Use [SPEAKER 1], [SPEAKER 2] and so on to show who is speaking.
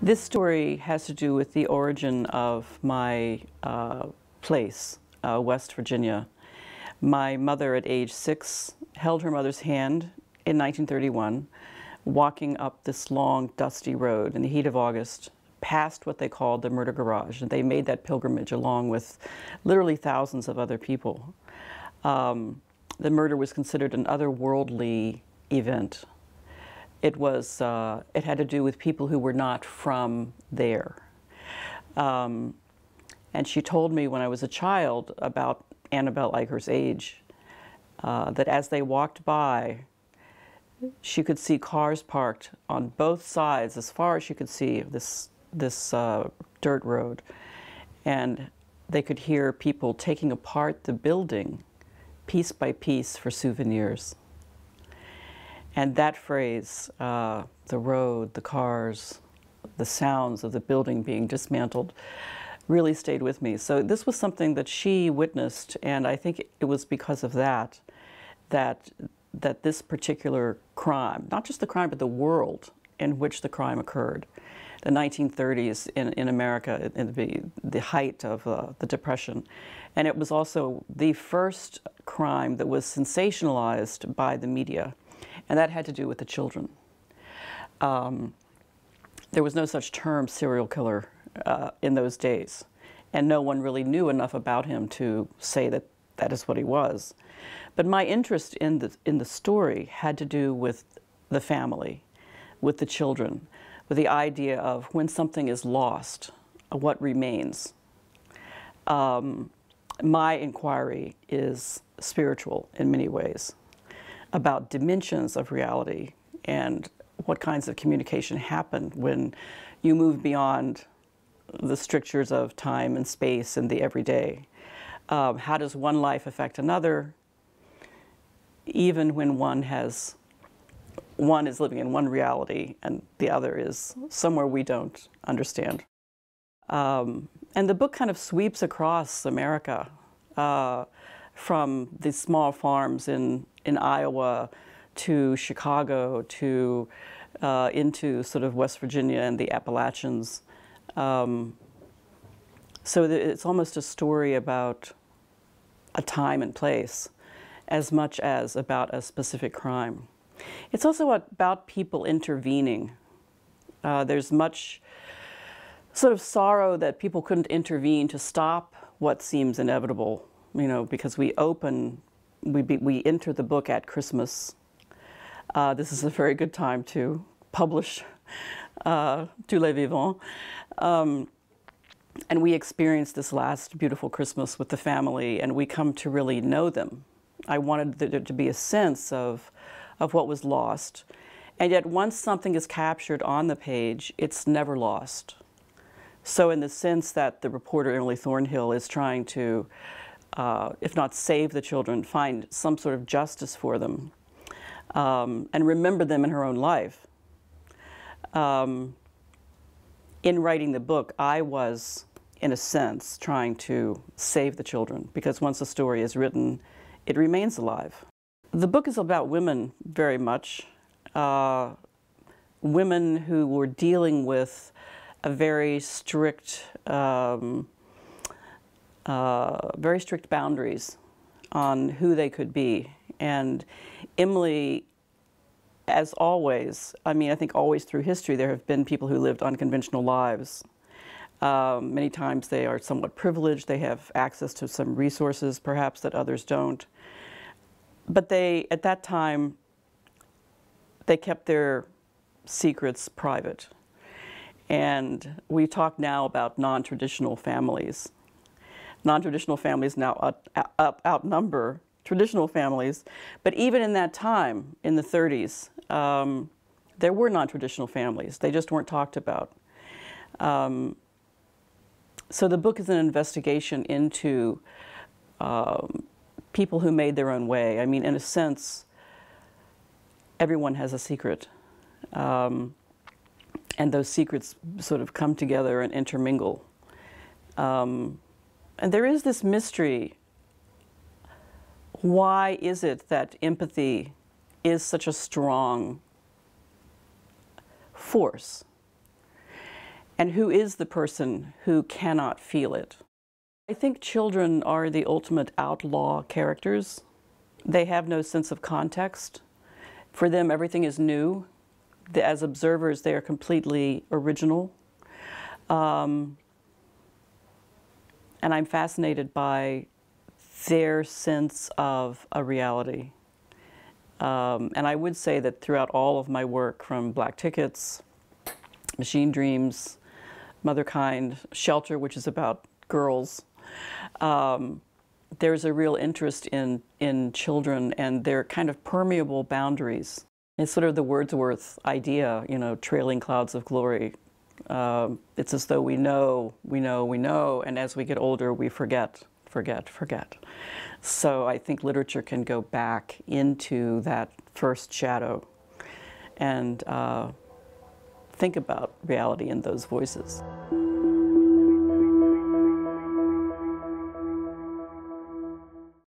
[SPEAKER 1] This story has to do with the origin of my uh, place, uh, West Virginia. My mother, at age six, held her mother's hand in 1931, walking up this long, dusty road in the heat of August, past what they called the murder garage. And they made that pilgrimage along with literally thousands of other people. Um, the murder was considered an otherworldly event it was uh, it had to do with people who were not from there. Um, and she told me when I was a child about Annabelle Eicher's age, uh, that as they walked by, she could see cars parked on both sides, as far as she could see this this uh, dirt road, and they could hear people taking apart the building, piece by piece, for souvenirs. And that phrase, uh, the road, the cars, the sounds of the building being dismantled, really stayed with me. So this was something that she witnessed, and I think it was because of that that that this particular crime, not just the crime, but the world in which the crime occurred, the 1930s in, in America, in the, the height of uh, the Depression. And it was also the first crime that was sensationalized by the media and that had to do with the children. Um, there was no such term serial killer uh, in those days, and no one really knew enough about him to say that that is what he was. But my interest in the, in the story had to do with the family, with the children, with the idea of when something is lost, uh, what remains. Um, my inquiry is spiritual in many ways about dimensions of reality and what kinds of communication happen when you move beyond the strictures of time and space and the everyday. Um, how does one life affect another, even when one has one is living in one reality and the other is somewhere we don't understand. Um, and the book kind of sweeps across America uh, from the small farms in in Iowa to Chicago to uh, into sort of West Virginia and the Appalachians. Um, so it's almost a story about a time and place as much as about a specific crime. It's also about people intervening. Uh, there's much sort of sorrow that people couldn't intervene to stop what seems inevitable, you know, because we open we, be, we enter the book at Christmas. Uh, this is a very good time to publish uh, Tous les Vivants. Um, and we experienced this last beautiful Christmas with the family, and we come to really know them. I wanted there to be a sense of, of what was lost. And yet, once something is captured on the page, it's never lost. So, in the sense that the reporter Emily Thornhill is trying to uh, if not save the children, find some sort of justice for them um, and remember them in her own life. Um, in writing the book, I was, in a sense, trying to save the children because once a story is written, it remains alive. The book is about women very much. Uh, women who were dealing with a very strict um, uh, very strict boundaries on who they could be. And Emily, as always, I mean, I think always through history, there have been people who lived unconventional lives. Um, many times they are somewhat privileged, they have access to some resources perhaps that others don't. But they, at that time, they kept their secrets private. And we talk now about non-traditional families non-traditional families now out, out, outnumber traditional families. But even in that time, in the 30s, um, there were non-traditional families. They just weren't talked about. Um, so the book is an investigation into um, people who made their own way. I mean, in a sense, everyone has a secret. Um, and those secrets sort of come together and intermingle. Um, and there is this mystery. Why is it that empathy is such a strong force? And who is the person who cannot feel it? I think children are the ultimate outlaw characters. They have no sense of context. For them, everything is new. As observers, they are completely original. Um, and I'm fascinated by their sense of a reality. Um, and I would say that throughout all of my work, from Black Tickets, Machine Dreams, Motherkind, Shelter, which is about girls, um, there's a real interest in, in children and their kind of permeable boundaries. It's sort of the Wordsworth idea, you know, trailing clouds of glory um, it's as though we know, we know, we know, and as we get older, we forget, forget, forget. So I think literature can go back into that first shadow and uh, think about reality in those voices.